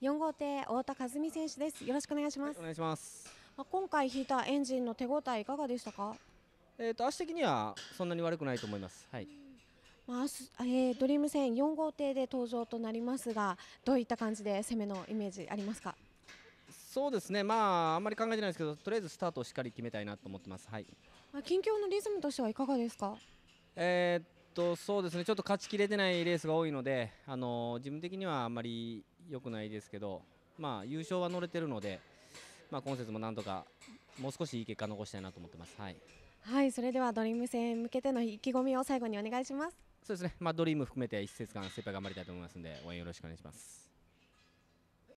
四号艇太田和美選手ですよろしくお願いします、はい、お願いしますまあ、今回引いたエンジンの手応えいかがでしたかえっ、ー、と足的にはそんなに悪くないと思いますはい。まあ、えー、ドリーム戦四号艇で登場となりますがどういった感じで攻めのイメージありますかそうですね、まあ、あんまり考えてないですけど、とりあえずスタートをしっかり決めたいなと思ってます、はい、まあ、近況のリズムとしてはいかがですか、えー、とそうですねちょっと勝ちきれてないレースが多いので、あの自分的にはあんまり良くないですけど、まあ、優勝は乗れてるので、まあ、今節もなんとかもう少しいい結果残したいなと思ってます。はい、はい、それではドリーム戦へ向けての意気込みを最後にお願いします。そうですね。まあ、ドリーム含めて一節間精ぱい頑張りたいと思いますので応援よろしくお願いします。